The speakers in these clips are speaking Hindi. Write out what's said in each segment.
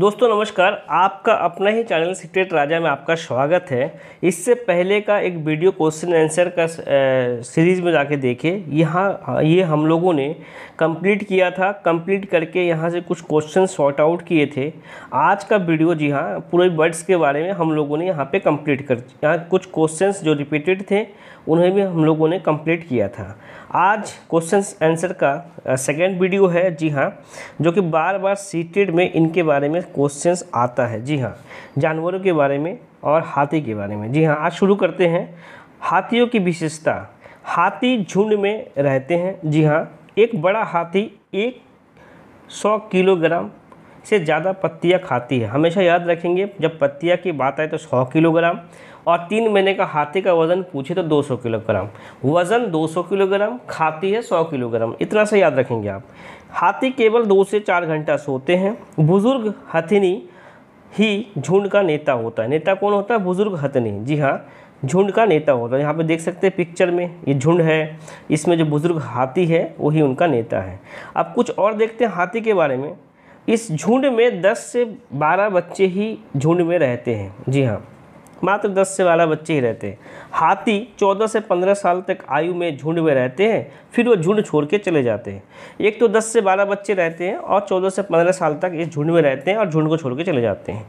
दोस्तों नमस्कार आपका अपना ही चैनल सीक्रेट राजा में आपका स्वागत है इससे पहले का एक वीडियो क्वेश्चन आंसर का सीरीज़ में जाके देखे यहाँ ये हम लोगों ने कंप्लीट किया था कंप्लीट करके यहाँ से कुछ क्वेश्चन शॉर्ट आउट किए थे आज का वीडियो जी हाँ पूरे बर्ड्स के बारे में हम लोगों ने यहाँ पे कंप्लीट कर यहाँ कुछ क्वेश्चन जो रिपीटेड थे उन्हें भी हम लोगों ने कंप्लीट किया था आज क्वेश्चन आंसर का सेकेंड वीडियो है जी हाँ जो कि बार बार सीटेड में इनके बारे में क्वेश्चन आता है जी हाँ जानवरों के बारे में और हाथी के बारे में जी हाँ आज शुरू करते हैं हाथियों की विशेषता हाथी झुंड में रहते हैं जी हाँ एक बड़ा हाथी एक सौ किलोग्राम से ज़्यादा पत्तियाँ खाती है हमेशा याद रखेंगे जब पत्तियाँ की बात आए तो सौ किलोग्राम और तीन महीने का हाथी का वज़न पूछे तो 200 किलोग्राम वज़न 200 किलोग्राम खाती है 100 किलोग्राम इतना से याद रखेंगे आप हाथी केवल दो से चार घंटा सोते हैं बुज़ुर्ग हथिनी ही झुंड का नेता होता है नेता कौन होता है बुज़ुर्ग हथनी जी हाँ झुंड का नेता होता है यहाँ पे देख सकते हैं पिक्चर में ये झुंड है इसमें जो बुज़ुर्ग हाथी है वही उनका नेता है अब कुछ और देखते हैं हाथी के बारे में इस झुंड में 10 से 12 बच्चे ही झुंड में रहते हैं जी हाँ मात्र 10 से 12 बच्चे ही रहते हैं हाथी 14 से 15 साल तक आयु में झुंड में रहते हैं फिर वो झुंड छोड़ के चले जाते हैं एक तो 10 से 12 बच्चे रहते हैं और 14 से 15 साल तक इस झुंड में रहते हैं और झुंड को छोड़ के चले जाते हैं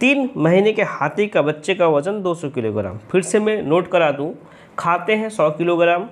तीन महीने के हाथी का बच्चे का वज़न 200 किलोग्राम फिर से मैं नोट करा दूँ खाते हैं सौ किलोग्राम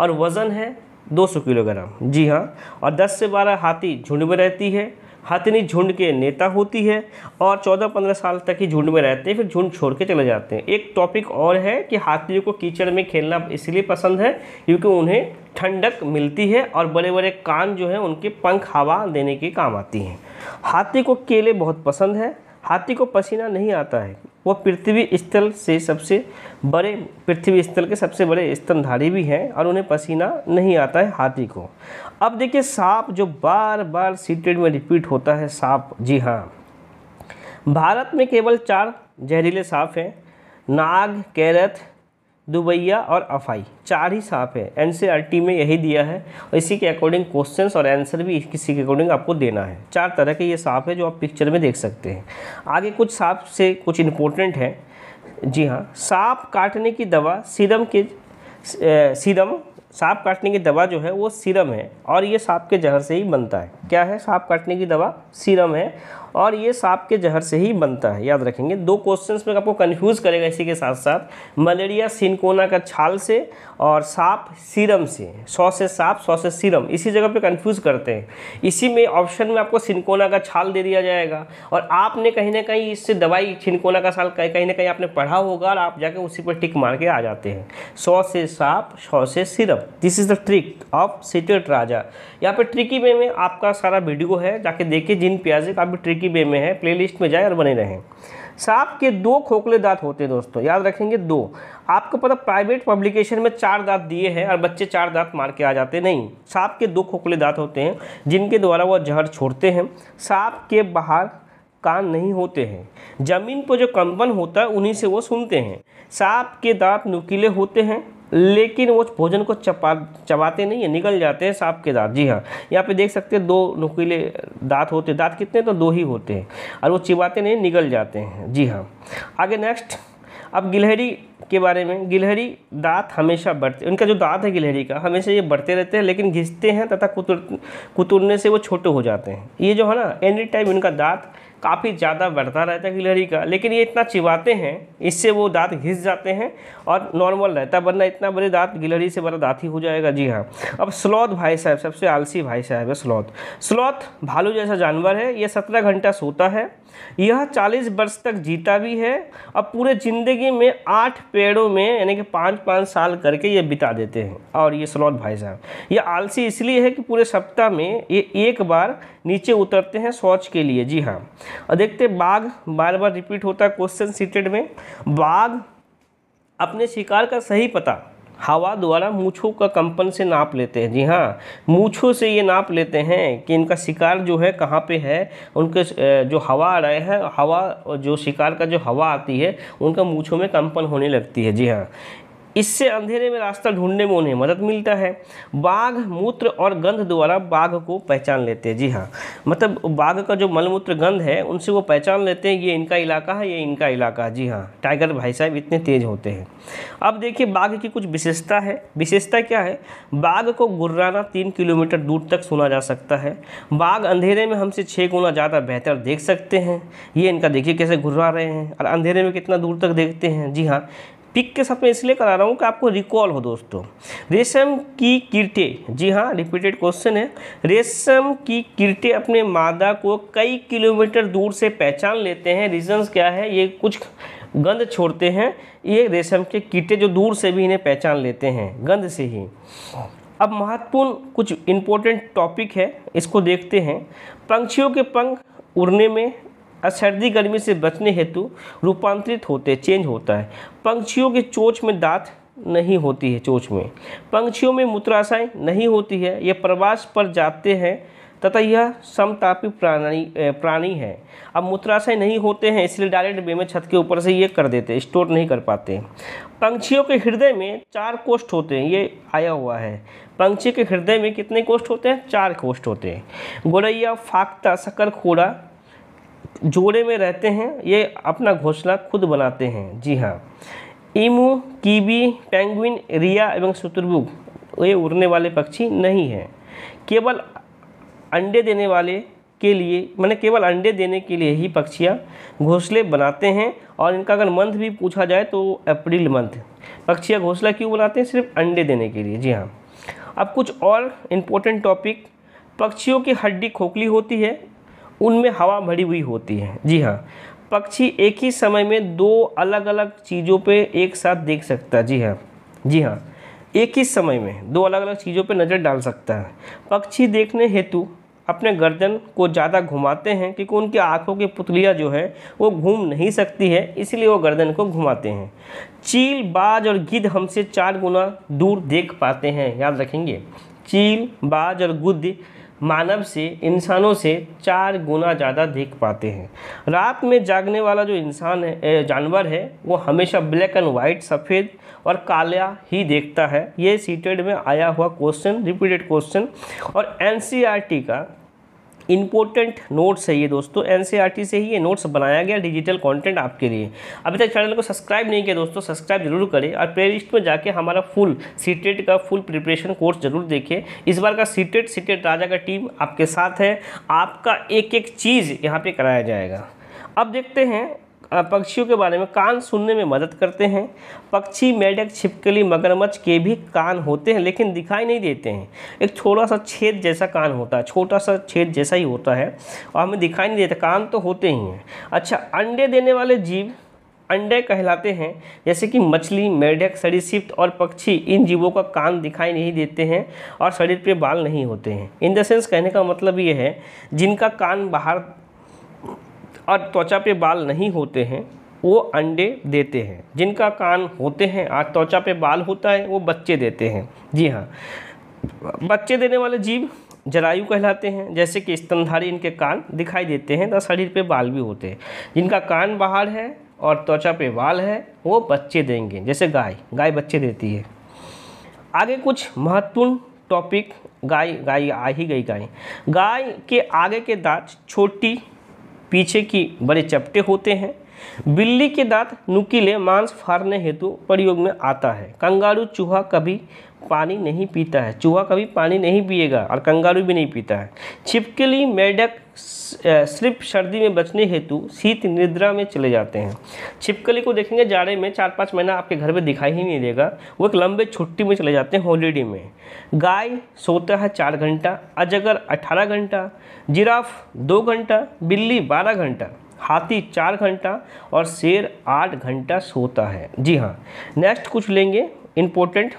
और वज़न है दो किलोग्राम जी हाँ और दस से बारह हाथी झुंड में रहती है हथनी झुंड के नेता होती है और चौदह पंद्रह साल तक ही झुंड में रहते हैं फिर झुंड छोड़ के चले जाते हैं एक टॉपिक और है कि हाथियों को कीचड़ में खेलना इसलिए पसंद है क्योंकि उन्हें ठंडक मिलती है और बड़े बड़े कान जो है उनके पंख हवा देने के काम आती हैं हाथी को केले बहुत पसंद है हाथी को पसीना नहीं आता है वह पृथ्वी स्थल से सबसे बड़े पृथ्वी स्थल के सबसे बड़े स्तनधारी भी हैं और उन्हें पसीना नहीं आता है हाथी को अब देखिए सांप जो बार बार सीटेड में रिपीट होता है सांप जी हाँ भारत में केवल चार जहरीले सांप हैं नाग कैरथ दुबैया और अफाई चार ही सांप है एन में यही दिया है और इसी के अकॉर्डिंग क्वेश्चन और आंसर भी किसी के अकॉर्डिंग आपको देना है चार तरह के ये सांप है जो आप पिक्चर में देख सकते हैं आगे कुछ सांप से कुछ इम्पोर्टेंट है जी हाँ सांप काटने की दवा सीरम के सीरम सांप काटने की दवा जो है वो सीरम है और ये सांप के जहर से ही बनता है क्या है सांप काटने की दवा सीरम है और ये सांप के जहर से ही बनता है याद रखेंगे दो क्वेश्चन में आपको कन्फ्यूज़ करेगा इसी के साथ साथ मलेरिया सिनकोना का छाल से और सांप सीरम से सौ से सांप सौ से सीरम इसी जगह पे कन्फ्यूज़ करते हैं इसी में ऑप्शन में आपको सिनकोना का छाल दे दिया जाएगा और आपने कहीं ना कहीं इससे दवाई सिनकोना का छाल कहीं ना कहीं आपने पढ़ा होगा और आप जाके उसी पर टिक मार के आ जाते हैं सौ से सांप सौ से सिरम this is the trick of CTET राजा यहाँ पर ट्रिकी वे में आपका सारा वीडियो है जाके देखिए जिन प्याजे का आप भी ट्रिक की बे में है प्लेलिस्ट में जाएं और बने रहें सांप के दो खोखले दांत होते हैं दोस्तों याद रखेंगे दो आपको पता प्राइवेट पब्लिकेशन में चार दांत दिए हैं और बच्चे चार दांत मार के आ जाते नहीं सांप के दो खोखले दांत होते हैं जिनके द्वारा वह जहर छोड़ते हैं सांप के बाहर कान नहीं होते हैं ज़मीन पर जो कंपन होता है उन्हीं से वो सुनते हैं सांप के दांत नुकीले होते हैं लेकिन वो भोजन को चपा चबाते नहीं है निकल जाते हैं सांप के दांत जी हाँ यहाँ पे देख सकते हैं दो नुकीले दांत होते दांत कितने तो दो ही होते हैं और वो चिबाते नहीं निकल जाते हैं जी हाँ आगे नेक्स्ट अब गिलहरी के बारे में गिलहरी दांत हमेशा बढ़ते उनका जो दांत है गिलहरी का हमेशा ये बढ़ते रहते हैं लेकिन घिसते हैं तथा कुतुर कुतुरने से वो छोटे हो जाते हैं ये जो है ना एनी टाइम उनका दांत काफ़ी ज़्यादा बढ़ता रहता है गिलहरी का लेकिन ये इतना चिबाते हैं इससे वो दांत घिस जाते हैं और नॉर्मल रहता है वरना इतना बड़े दांत गिलहरी से बड़ा दांत ही हो जाएगा जी हाँ अब स्लॉथ भाई साहब सबसे आलसी भाई साहब है स्लॉथ स्लॉथ भालू जैसा जानवर है यह सत्रह घंटा सोता है यह चालीस वर्ष तक जीता भी है और पूरे ज़िंदगी में आठ पेड़ों में यानी कि पाँच पाँच साल करके ये बिता देते हैं और ये स्लॉथ भाई साहब यह आलसी इसलिए है कि पूरे सप्ताह में ये एक बार नीचे उतरते हैं शौच के लिए जी हाँ और देखते बाघ बार बार रिपीट होता है क्वेश्चन सीटेड में बाघ अपने शिकार का सही पता हवा द्वारा मूछों का कंपन से नाप लेते हैं जी हाँ मूछों से ये नाप लेते हैं कि इनका शिकार जो है कहाँ पे है उनके जो हवा आ रहे हैं हवा जो शिकार का जो हवा आती है उनका मूछों में कंपन होने लगती है जी हाँ इससे अंधेरे में रास्ता ढूंढने में उन्हें मदद मिलता है बाघ मूत्र और गंध द्वारा बाघ को पहचान लेते हैं जी हाँ मतलब बाघ का जो मलमूत्र गंध है उनसे वो पहचान लेते हैं ये इनका इलाका है ये इनका इलाका है जी हाँ टाइगर भाई साहब इतने तेज होते हैं अब देखिए बाघ की कुछ विशेषता है विशेषता क्या है बाघ को गुर्राना तीन किलोमीटर दूर तक सुना जा सकता है बाघ अंधेरे में हमसे छः गुना ज़्यादा बेहतर देख सकते हैं ये इनका देखिए कैसे घुर्रा रहे हैं और अंधेरे में कितना दूर तक देखते हैं जी हाँ पिक के साथ में इसलिए करा रहा हूँ कि आपको रिकॉल हो दोस्तों रेशम की कीर्ते जी हाँ रिपीटेड क्वेश्चन है रेशम की कीर्ते अपने मादा को कई किलोमीटर दूर से पहचान लेते हैं रीजंस क्या है ये कुछ गंध छोड़ते हैं ये रेशम के कीटे जो दूर से भी इन्हें पहचान लेते हैं गंध से ही अब महत्वपूर्ण कुछ इम्पोर्टेंट टॉपिक है इसको देखते हैं पंक्षियों के पंख उड़ने में और सर्दी गर्मी से बचने हेतु रूपांतरित होते चेंज होता है पंक्षियों के चोच में दांत नहीं होती है चोच में पंक्षियों में मूत्राशय नहीं होती है यह प्रवास पर जाते हैं तथा यह समतापी प्राणी प्राणी है अब मूत्राशय नहीं होते हैं इसलिए डायरेक्ट बेमे छत के ऊपर से ये कर देते हैं स्टोर नहीं कर पाते पंक्षियों के हृदय में चार कोष्ठ होते हैं ये आया हुआ है पंक्षी के हृदय में कितने कोष्ठ होते हैं चार कोष्ठ होते हैं गोरैया फाकता शकर खोड़ा जोड़े में रहते हैं ये अपना घोंसला खुद बनाते हैं जी हाँ ईमू कीवी पेंगुइन रिया एवं शत्रुभुग ये उड़ने वाले पक्षी नहीं हैं केवल अंडे देने वाले के लिए मैंने केवल अंडे देने के लिए ही पक्षियाँ घोंसले बनाते हैं और इनका अगर मंथ भी पूछा जाए तो अप्रैल मंथ पक्षियाँ घोंसला क्यों बनाते हैं सिर्फ अंडे देने के लिए जी हाँ अब कुछ और इम्पोर्टेंट टॉपिक पक्षियों की हड्डी खोखली होती है उनमें हवा भरी हुई होती है जी हाँ पक्षी एक ही समय में दो अलग अलग चीज़ों पे एक साथ देख सकता है जी हाँ जी हाँ एक ही समय में दो अलग अलग चीज़ों पर नज़र डाल सकता है पक्षी देखने हेतु अपने गर्दन को ज़्यादा घुमाते हैं क्योंकि उनकी आँखों की पुतलियाँ जो है वो घूम नहीं सकती है इसलिए वो गर्दन को घुमाते हैं चील बाज और गिद्ध हमसे चार गुना दूर देख पाते हैं याद रखेंगे चील बाज और गुद्ध मानव से इंसानों से चार गुना ज़्यादा देख पाते हैं रात में जागने वाला जो इंसान है जानवर है वो हमेशा ब्लैक एंड वाइट सफ़ेद और काला ही देखता है ये सीटेड में आया हुआ क्वेश्चन रिपीटेड क्वेश्चन और एन का इंपॉर्टेंट नोट्स है ये दोस्तों एन e से ही ये नोट्स बनाया गया डिजिटल कॉन्टेंट आपके लिए अभी तक चैनल को सब्सक्राइब नहीं किया दोस्तों सब्सक्राइब जरूर करें और प्ले लिस्ट में जाके हमारा फुल सीटेट का फुल प्रिपरेशन कोर्स जरूर देखें इस बार का सीटेट सीटेट राजा का टीम आपके साथ है आपका एक एक चीज़ यहाँ पर कराया जाएगा अब देखते हैं पक्षियों के बारे में कान सुनने में मदद करते हैं पक्षी मेढक छिपकली मगरमच्छ के भी कान होते हैं लेकिन दिखाई नहीं देते हैं एक छोटा सा छेद जैसा कान होता है छोटा सा छेद जैसा ही होता है और हमें दिखाई नहीं देता कान तो होते ही हैं अच्छा अंडे देने वाले जीव अंडे कहलाते हैं जैसे कि मछली मेढक सरीसृप और पक्षी इन जीवों का कान दिखाई नहीं देते हैं और शरीर पे बाल नहीं होते हैं इन द सेंस कहने का मतलब ये है जिनका कान बाहर और त्वचा पे बाल नहीं होते हैं वो अंडे देते हैं जिनका कान होते हैं आज त्वचा पे बाल होता है वो बच्चे देते हैं जी हाँ बच्चे देने वाले जीव जरायु कहलाते हैं जैसे कि स्तनधारी इनके कान दिखाई देते हैं तथा शरीर पे बाल भी होते हैं जिनका कान बाहर है और त्वचा पे बाल है वो बच्चे देंगे जैसे गाय गाय बच्चे देती है आगे कुछ महत्वपूर्ण टॉपिक गाय गाय आ ही गई गाय गाय के आगे के दांत छोटी पीछे की बड़े चपटे होते हैं बिल्ली के दांत नुकीले मांस फाड़ने हेतु प्रयोग में आता है कंगारू चूहा कभी पानी नहीं पीता है चूहा कभी पानी नहीं पिएगा और कंगारू भी नहीं पीता है छिपकली मेढक सिर्फ सर्दी में बचने हेतु शीत निद्रा में चले जाते हैं छिपकली को देखेंगे जाड़े में चार पाँच महीना आपके घर में दिखाई ही नहीं देगा वो एक लंबे छुट्टी में चले जाते हैं हॉलीडे में गाय सोता है चार घंटा अजगर अठारह घंटा जिराफ दो घंटा बिल्ली बारह घंटा हाथी चार घंटा और शेर आठ घंटा सोता है जी हाँ नेक्स्ट कुछ लेंगे इम्पोर्टेंट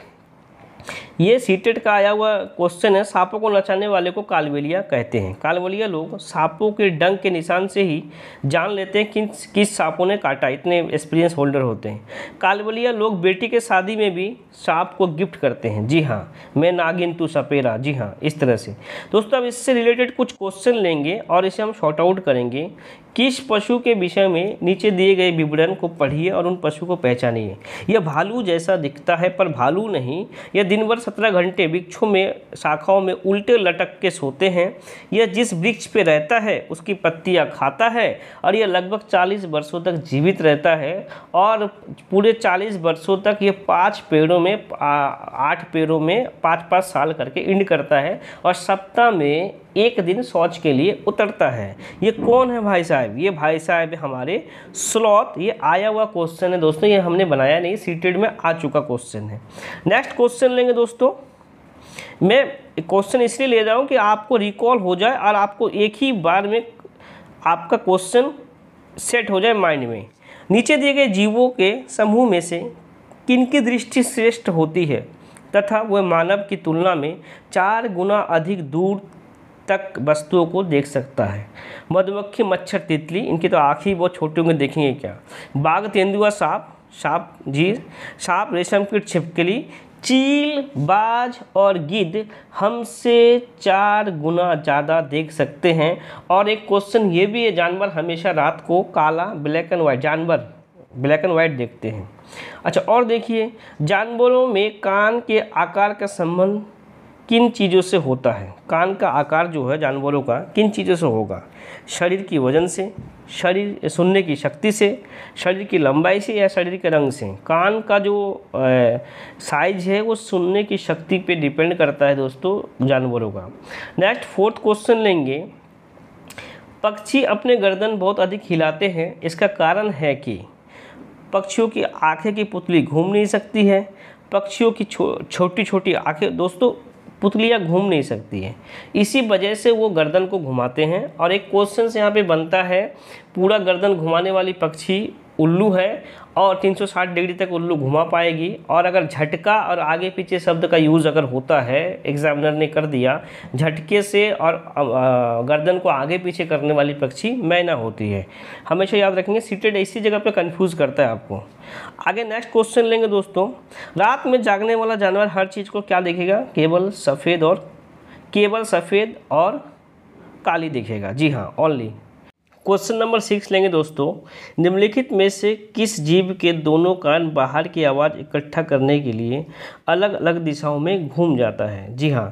ये सीटेट का आया हुआ क्वेश्चन है सांपों को नचाने वाले को कालवेलिया कहते हैं कालवेलिया लोग सांपों के डंग के निशान से ही जान लेते हैं कि किस सांपों ने काटा इतने एक्सपीरियंस होल्डर होते हैं कालवेलिया लोग बेटी के शादी में भी सांप को गिफ्ट करते हैं जी हाँ मैं नागिन तू सपेरा जी हाँ इस तरह से दोस्तों अब इससे रिलेटेड कुछ क्वेश्चन लेंगे और इसे हम शॉर्ट आउट करेंगे किस पशु के विषय में नीचे दिए गए विवरण को पढ़िए और उन पशु को पहचानिए यह भालू जैसा दिखता है पर भालू नहीं यह दिन भर सत्रह घंटे वृक्षों में शाखाओं में उल्टे लटक के सोते हैं यह जिस वृक्ष पे रहता है उसकी पत्तियाँ खाता है और यह लगभग चालीस वर्षों तक जीवित रहता है और पूरे चालीस वर्षों तक यह पाँच पेड़ों में आठ पेड़ों में पाँच पाँच साल करके इंड करता है और सप्ताह में एक दिन शौच के लिए उतरता है ये कौन है भाई साहब ये भाई साहब हमारे स्लॉथ ये आया हुआ क्वेश्चन है दोस्तों ये हमने बनाया नहीं सीटेड में आ चुका क्वेश्चन है नेक्स्ट क्वेश्चन लेंगे दोस्तों मैं क्वेश्चन इसलिए ले रहा हूँ कि आपको रिकॉल हो जाए और आपको एक ही बार में आपका क्वेश्चन सेट हो जाए माइंड में नीचे दिए गए जीवों के समूह में से किनकी दृष्टि श्रेष्ठ होती है तथा वह मानव की तुलना में चार गुना अधिक दूर तक वस्तुओं को देख सकता है मधुमक्खी मच्छर तितली इनकी तो आँख ही बहुत छोटी होंगे देखेंगे क्या बाघ तेंदुआ सांप सांप जीर सांप रेशम कीट छिपकली चील बाज और गिद्ध हमसे चार गुना ज़्यादा देख सकते हैं और एक क्वेश्चन ये भी है जानवर हमेशा रात को काला ब्लैक एंड वाइट जानवर ब्लैक एंड वाइट देखते हैं अच्छा और देखिए जानवरों में कान के आकार का संबंध किन चीज़ों से होता है कान का आकार जो है जानवरों का किन चीज़ों से होगा शरीर की वजन से शरीर सुनने की शक्ति से शरीर की लंबाई से या शरीर के रंग से कान का जो साइज है वो सुनने की शक्ति पे डिपेंड करता है दोस्तों जानवरों का नेक्स्ट फोर्थ क्वेश्चन लेंगे पक्षी अपने गर्दन बहुत अधिक हिलाते हैं इसका कारण है कि पक्षियों की आँखें की पुतली घूम नहीं सकती है पक्षियों की छो, छोटी छोटी आँखें दोस्तों पुतलियाँ घूम नहीं सकती है इसी वजह से वो गर्दन को घुमाते हैं और एक क्वेश्चन यहाँ पे बनता है पूरा गर्दन घुमाने वाली पक्षी उल्लू है और 360 डिग्री तक उल्लू घुमा पाएगी और अगर झटका और आगे पीछे शब्द का यूज़ अगर होता है एग्जामिनर ने कर दिया झटके से और गर्दन को आगे पीछे करने वाली पक्षी मैना होती है हमेशा याद रखेंगे सीटेड इसी जगह पे कंफ्यूज करता है आपको आगे नेक्स्ट क्वेश्चन लेंगे दोस्तों रात में जागने वाला जानवर हर चीज़ को क्या देखेगा केवल सफ़ेद और केवल सफ़ेद और काली दिखेगा जी हाँ ओनली क्वेश्चन नंबर सिक्स लेंगे दोस्तों निम्नलिखित में से किस जीव के दोनों कान बाहर की आवाज़ इकट्ठा करने के लिए अलग अलग दिशाओं में घूम जाता है जी हाँ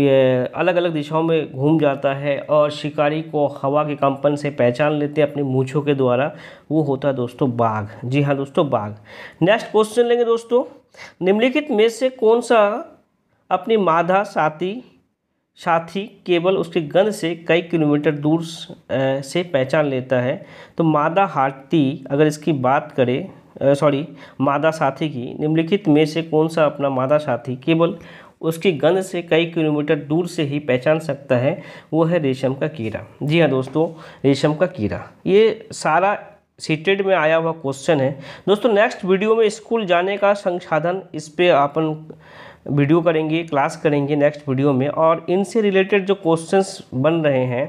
ये अलग अलग दिशाओं में घूम जाता है और शिकारी को हवा के कंपन से पहचान लेते हैं अपने मूछों के द्वारा वो होता है दोस्तों बाघ जी हाँ दोस्तों बाघ नेक्स्ट क्वेश्चन लेंगे दोस्तों निम्नलिखित में से कौन सा अपनी माधा साथी साथ ही केवल उसके गंध से कई किलोमीटर दूर से पहचान लेता है तो मादा हाथी अगर इसकी बात करें सॉरी मादा साथी की निम्नलिखित में से कौन सा अपना मादा साथी केवल उसकी गंध से कई किलोमीटर दूर से ही पहचान सकता है वो है रेशम का कीड़ा जी हाँ दोस्तों रेशम का कीड़ा ये सारा सीटेड में आया हुआ क्वेश्चन है दोस्तों नेक्स्ट वीडियो में स्कूल जाने का संसाधन इस पर अपन वीडियो करेंगे क्लास करेंगे नेक्स्ट वीडियो में और इनसे रिलेटेड जो क्वेश्चंस बन रहे हैं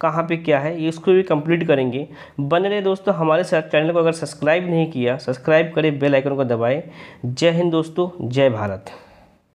कहाँ पे क्या है ये इसको भी कंप्लीट करेंगे बने रहे दोस्तों हमारे साथ चैनल को अगर सब्सक्राइब नहीं किया सब्सक्राइब करें बेल आइकन को दबाएं जय हिंद दोस्तों जय भारत